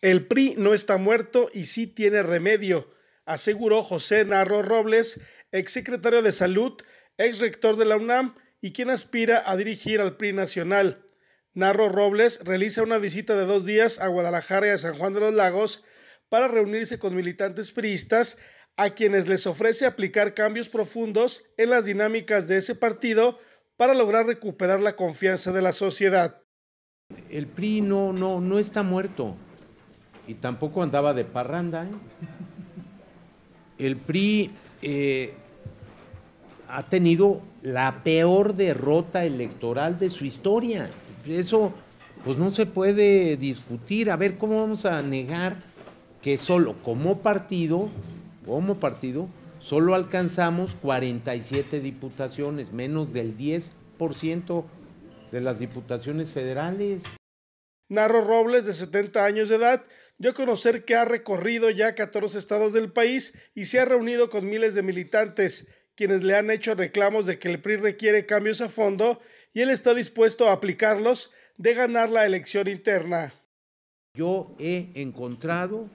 El PRI no está muerto y sí tiene remedio, aseguró José Narro Robles, exsecretario de Salud, exrector de la UNAM y quien aspira a dirigir al PRI nacional. Narro Robles realiza una visita de dos días a Guadalajara y a San Juan de los Lagos para reunirse con militantes priistas a quienes les ofrece aplicar cambios profundos en las dinámicas de ese partido para lograr recuperar la confianza de la sociedad. El PRI no, no, no está muerto y tampoco andaba de parranda. ¿eh? El PRI eh, ha tenido la peor derrota electoral de su historia. Eso pues no se puede discutir. A ver, ¿cómo vamos a negar que solo como partido, como partido, solo alcanzamos 47 diputaciones, menos del 10% de las diputaciones federales? Narro Robles, de 70 años de edad, dio a conocer que ha recorrido ya 14 estados del país y se ha reunido con miles de militantes, quienes le han hecho reclamos de que el PRI requiere cambios a fondo y él está dispuesto a aplicarlos de ganar la elección interna. Yo he encontrado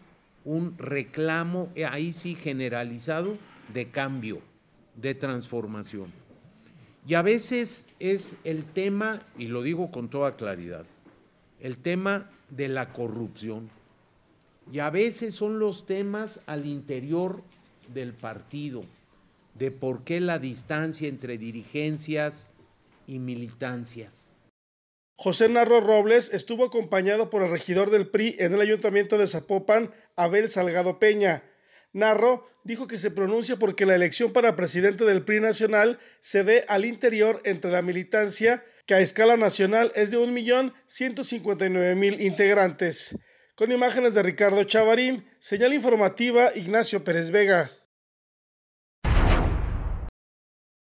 un reclamo, eh, ahí sí generalizado, de cambio, de transformación. Y a veces es el tema, y lo digo con toda claridad, el tema de la corrupción. Y a veces son los temas al interior del partido, de por qué la distancia entre dirigencias y militancias. José Narro Robles estuvo acompañado por el regidor del PRI en el ayuntamiento de Zapopan, Abel Salgado Peña. Narro dijo que se pronuncia porque la elección para presidente del PRI nacional se dé al interior entre la militancia que a escala nacional es de 1.159.000 integrantes. Con imágenes de Ricardo Chavarín, señal informativa Ignacio Pérez Vega.